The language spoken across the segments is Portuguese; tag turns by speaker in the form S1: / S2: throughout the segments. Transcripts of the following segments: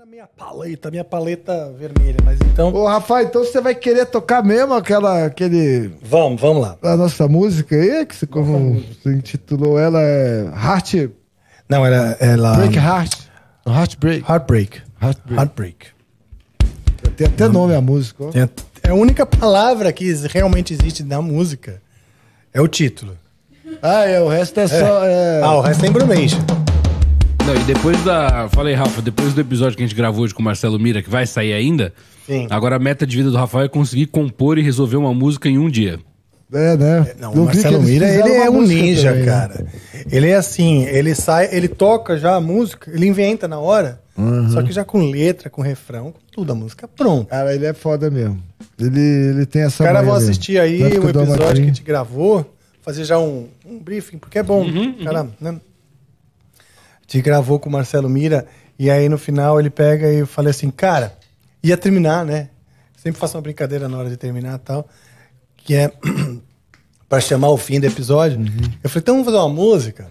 S1: na minha paleta, minha paleta vermelha, mas então. Ô, Rafael, então você vai querer tocar mesmo aquela. Aquele... Vamos, vamos lá. A nossa música aí, que você, como você intitulou ela, é Heart. Não, ela. ela... Break Heart. Heartbreak. Heartbreak. Heartbreak. Heartbreak. Tem até Não. nome a música.
S2: Ó. é a única palavra que realmente existe na música. É o título. Ah, é, o resto é, só. É... é. Ah, o resto é embromation.
S1: Não, e depois da. Falei, Rafa, depois do episódio que a gente gravou hoje com o Marcelo Mira, que vai sair ainda, Sim. agora a meta de vida do Rafael é conseguir compor e resolver uma música em um dia.
S2: É, né? É, não, o Marcelo Mira, ele é um ninja, também, né? cara. Ele é assim, ele sai, ele toca já a música, ele inventa na hora, uhum. só que já com letra, com refrão, com tudo, a música é
S1: pronta. Cara, ele é foda mesmo. Ele, ele tem essa. Cara, vão assistir aí o episódio que a gente
S2: gravou, fazer já um, um briefing, porque é bom. Uhum, uhum. cara, uhum. né? te gravou com o Marcelo Mira, e aí no final ele pega e fala assim, cara, ia terminar, né? Sempre faço uma brincadeira na hora de terminar tal, que é para chamar o fim do episódio. Uhum. Eu falei, então vamos fazer uma música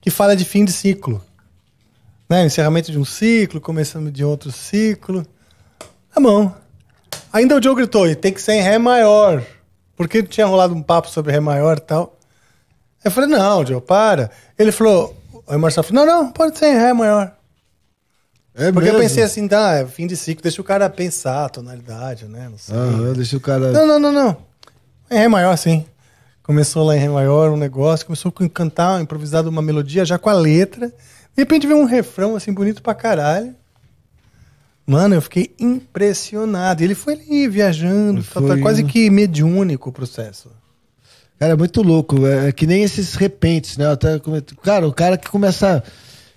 S2: que fala de fim de ciclo. Né? Encerramento de um ciclo, começando de outro ciclo. Tá bom. Ainda o Joe gritou, e tem que ser em Ré maior. Porque tinha rolado um papo sobre Ré maior e tal. Eu falei, não, Joe, para. Ele falou, Aí o Marcelo falou: não, não, pode ser em Ré maior. É Porque mesmo? eu pensei assim, tá, é fim de ciclo, deixa o cara pensar a tonalidade, né? Não sei. Ah, deixa o cara. Não, não, não, não. Em é Ré maior, sim. Começou lá em Ré maior um negócio, começou a cantar, improvisado uma melodia já com a letra. De repente veio um refrão assim bonito pra caralho. Mano, eu fiquei impressionado. Ele foi ali viajando, foi... Tá, tá quase né? que mediúnico o processo. Cara, é muito louco. É, é que nem esses repentes,
S1: né? até cara, o cara que começa.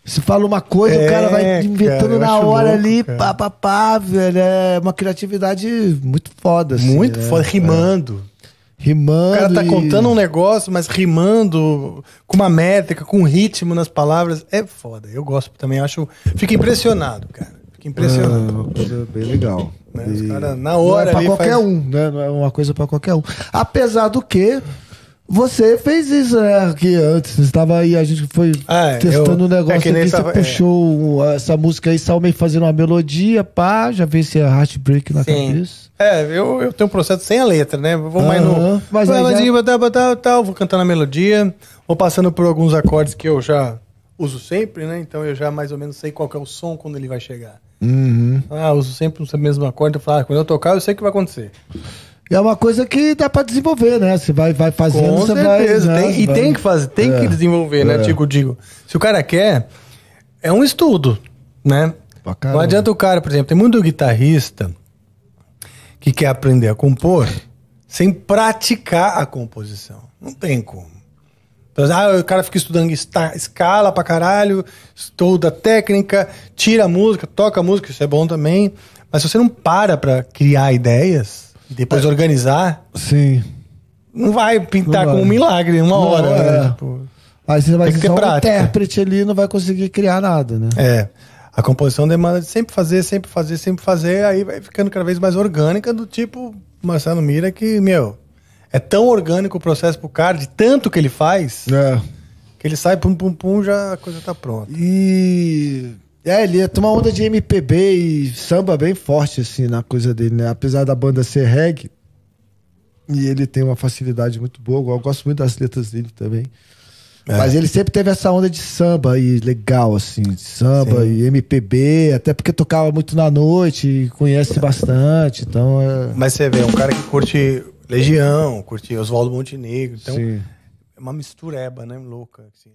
S1: Se fala uma coisa, é, o cara vai inventando cara, na hora louco, ali, pá, pá, pá, velho. É uma criatividade muito foda, assim, Muito né? foda, rimando. É. Rimando. O cara tá e... contando um
S2: negócio, mas rimando com uma métrica, com um ritmo nas palavras. É foda. Eu gosto também, acho. Fico impressionado, cara. Fico impressionado. É uma coisa bem legal. Né? E... Os caras, na hora. Não é pra qualquer faz...
S1: um, né? Não é uma coisa pra qualquer um. Apesar do que você fez isso, né, aqui antes. Você estava aí, a gente foi é, testando o um negócio é que aqui, você tava, é. puxou é. essa música aí, Salmei fazendo
S2: uma melodia, pá, já se é heartbreak na Sim. cabeça. É, eu, eu tenho um processo sem a letra, né? Vou mais no. Mas aí já... tal, tal, tal, vou cantando a melodia, vou passando por alguns acordes que eu já uso sempre, né? Então eu já mais ou menos sei qual é o som quando ele vai chegar. Uhum. Ah, uso sempre o mesmo acorde. Eu falo, ah, quando eu tocar, eu sei o que vai acontecer é
S1: uma coisa que dá para desenvolver, né? Você vai, vai fazendo, Com você certeza. vai. Né? e vai... tem que fazer, tem é, que
S2: desenvolver, né, é. né, Tico? Digo. Se o cara quer, é um estudo, né? Não adianta o cara, por exemplo, tem muito guitarrista que quer aprender a compor sem praticar a composição. Não tem como. Então, ah, o cara fica estudando escala pra caralho, estuda técnica, tira a música, toca a música, isso é bom também. Mas se você não para pra criar ideias, depois é. organizar. Sim. Não vai pintar não vai. um milagre em uma não, hora. Né? É. Né? Tipo, Aí você vai Tem que ter um intérprete ali não vai conseguir criar nada, né? É. A composição demanda de sempre fazer, sempre fazer, sempre fazer, aí vai ficando cada vez mais orgânica, do tipo Marcelo Mira, que, meu, é tão orgânico o processo pro cara, de tanto que ele faz, é. que ele sai, pum, pum, pum, já a coisa tá pronta. E é, ele ia tomar onda de
S1: MPB e samba bem forte, assim, na coisa dele, né? Apesar da banda ser reggae, e ele tem uma facilidade muito boa, eu gosto muito das letras dele também. É. Mas ele sempre teve essa onda de samba e legal, assim, de samba Sim. e MPB, até porque tocava muito na noite, conhece bastante, então... É...
S2: Mas você vê, é um cara que curte Legião, curte Oswaldo Montenegro, então Sim. é uma mistureba, né, louca, assim.